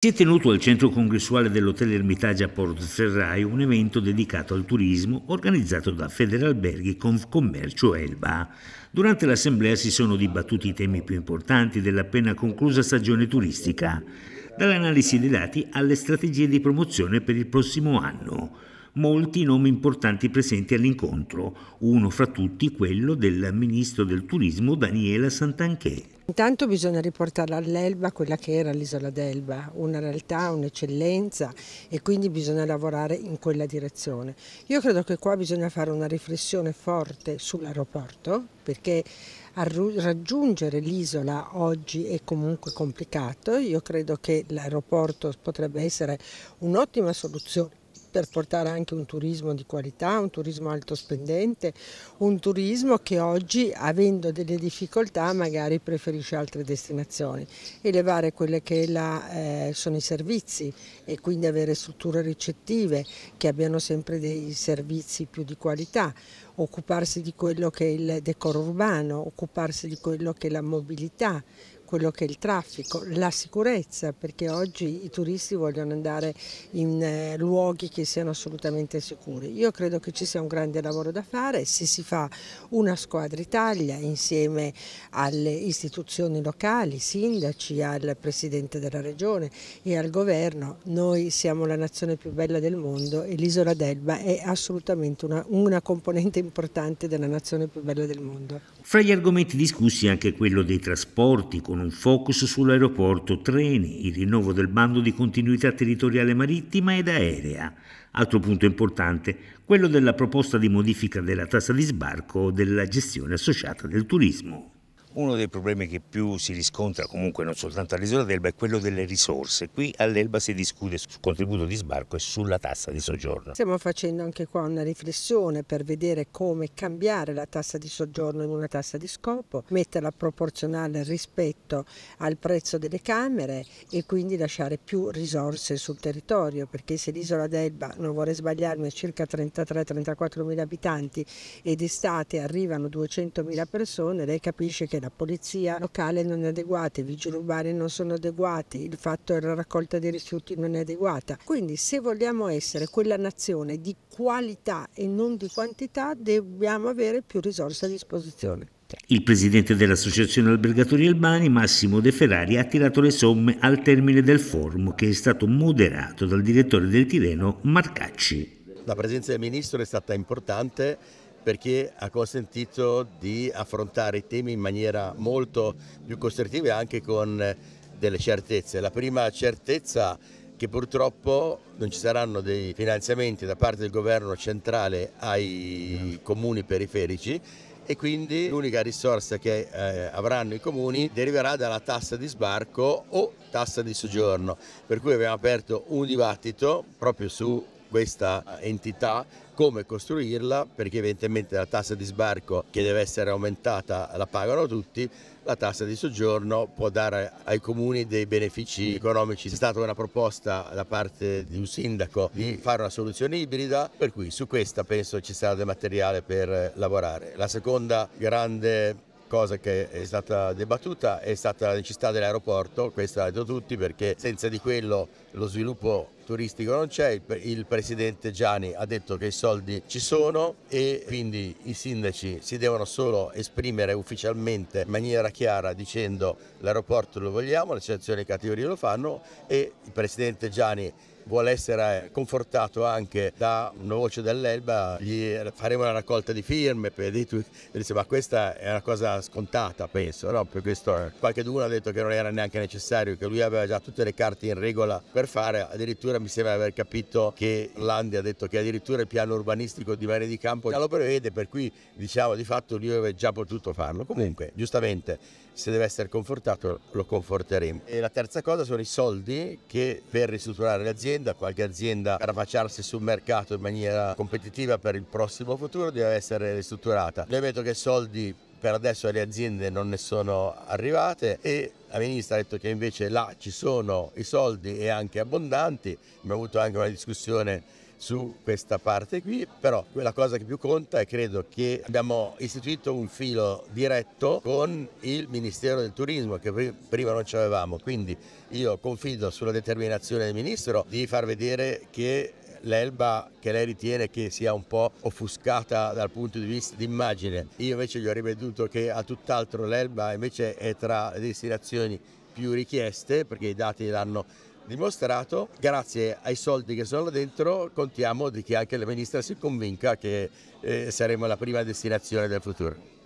Si è tenuto al centro congressuale dell'Hotel Ermitage a Porto Ferrai un evento dedicato al turismo organizzato da Federalberghi Commercio Elba. Durante l'assemblea si sono dibattuti i temi più importanti dell'appena conclusa stagione turistica, dall'analisi dei dati alle strategie di promozione per il prossimo anno molti nomi importanti presenti all'incontro, uno fra tutti quello del ministro del turismo Daniela Santanchè. Intanto bisogna riportare all'Elba quella che era l'isola d'Elba, una realtà, un'eccellenza e quindi bisogna lavorare in quella direzione. Io credo che qua bisogna fare una riflessione forte sull'aeroporto perché raggiungere l'isola oggi è comunque complicato, io credo che l'aeroporto potrebbe essere un'ottima soluzione per portare anche un turismo di qualità, un turismo alto spendente, un turismo che oggi avendo delle difficoltà magari preferisce altre destinazioni, elevare quelle che la, eh, sono i servizi e quindi avere strutture ricettive che abbiano sempre dei servizi più di qualità occuparsi di quello che è il decoro urbano, occuparsi di quello che è la mobilità, quello che è il traffico, la sicurezza, perché oggi i turisti vogliono andare in eh, luoghi che siano assolutamente sicuri. Io credo che ci sia un grande lavoro da fare, se si fa una squadra Italia insieme alle istituzioni locali, sindaci, al Presidente della Regione e al Governo, noi siamo la nazione più bella del mondo e l'isola d'Elba è assolutamente una, una componente importante importante della nazione più bella del mondo. Fra gli argomenti discussi anche quello dei trasporti, con un focus sull'aeroporto, treni, il rinnovo del bando di continuità territoriale marittima ed aerea. Altro punto importante, quello della proposta di modifica della tassa di sbarco o della gestione associata del turismo. Uno dei problemi che più si riscontra comunque non soltanto all'isola d'Elba è quello delle risorse. Qui all'Elba si discute sul contributo di sbarco e sulla tassa di soggiorno. Stiamo facendo anche qua una riflessione per vedere come cambiare la tassa di soggiorno in una tassa di scopo, metterla proporzionale rispetto al prezzo delle camere e quindi lasciare più risorse sul territorio perché se l'isola d'Elba, non vorrei sbagliarmi, è circa 33-34 mila abitanti ed estate arrivano 200 mila persone, lei capisce che la polizia locale non è adeguata, i vigili urbani non sono adeguati, il fatto è la raccolta dei rifiuti non è adeguata. Quindi se vogliamo essere quella nazione di qualità e non di quantità dobbiamo avere più risorse a disposizione. Il presidente dell'Associazione Albergatori Albani, Massimo De Ferrari, ha tirato le somme al termine del forum che è stato moderato dal direttore del Tireno Marcacci. La presenza del ministro è stata importante perché ha consentito di affrontare i temi in maniera molto più costruttiva e anche con eh, delle certezze. La prima certezza è che purtroppo non ci saranno dei finanziamenti da parte del governo centrale ai comuni periferici e quindi l'unica risorsa che eh, avranno i comuni deriverà dalla tassa di sbarco o tassa di soggiorno, per cui abbiamo aperto un dibattito proprio su questa entità, come costruirla, perché evidentemente la tassa di sbarco che deve essere aumentata la pagano tutti, la tassa di soggiorno può dare ai comuni dei benefici economici. C'è stata una proposta da parte di un sindaco di fare una soluzione ibrida, per cui su questa penso ci sarà del materiale per lavorare. La seconda grande cosa che è stata dibattuta è stata la necessità dell'aeroporto, questo ha detto tutti perché senza di quello lo sviluppo turistico non c'è, il, presidente Gianni ha detto che i soldi ci sono e quindi i sindaci si devono solo esprimere ufficialmente in maniera chiara dicendo l'aeroporto lo vogliamo, le associazioni categorie lo fanno e il presidente Gianni vuole essere eh, confortato anche da una voce dell'Elba, gli faremo la raccolta di firme, per dire, dice, ma questa è una cosa scontata penso, no? per questo eh, qualche d'uno ha detto che non era neanche necessario, che lui aveva già tutte le carte in regola per fare, addirittura mi sembra aver capito che Landi ha detto che addirittura il piano urbanistico di Mare di Campo già lo prevede, per cui diciamo di fatto lui aveva già potuto farlo, comunque giustamente se deve essere confortato lo conforteremo. E la terza cosa sono i soldi che per ristrutturare le aziende, azienda, qualche azienda per affacciarsi sul mercato in maniera competitiva per il prossimo futuro deve essere ristrutturata. Noi vedo che soldi per adesso alle aziende non ne sono arrivate e la ministra ha detto che invece là ci sono i soldi e anche abbondanti, abbiamo avuto anche una discussione su questa parte qui, però quella cosa che più conta è credo che abbiamo istituito un filo diretto con il Ministero del Turismo che prima non ce l'avevamo, quindi io confido sulla determinazione del Ministro di far vedere che l'Elba che lei ritiene che sia un po' offuscata dal punto di vista d'immagine, Io invece gli ho riveduto che a tutt'altro l'Elba invece è tra le destinazioni più richieste perché i dati l'hanno dimostrato, grazie ai soldi che sono là dentro, contiamo di che anche la ministra si convinca che eh, saremo la prima destinazione del futuro.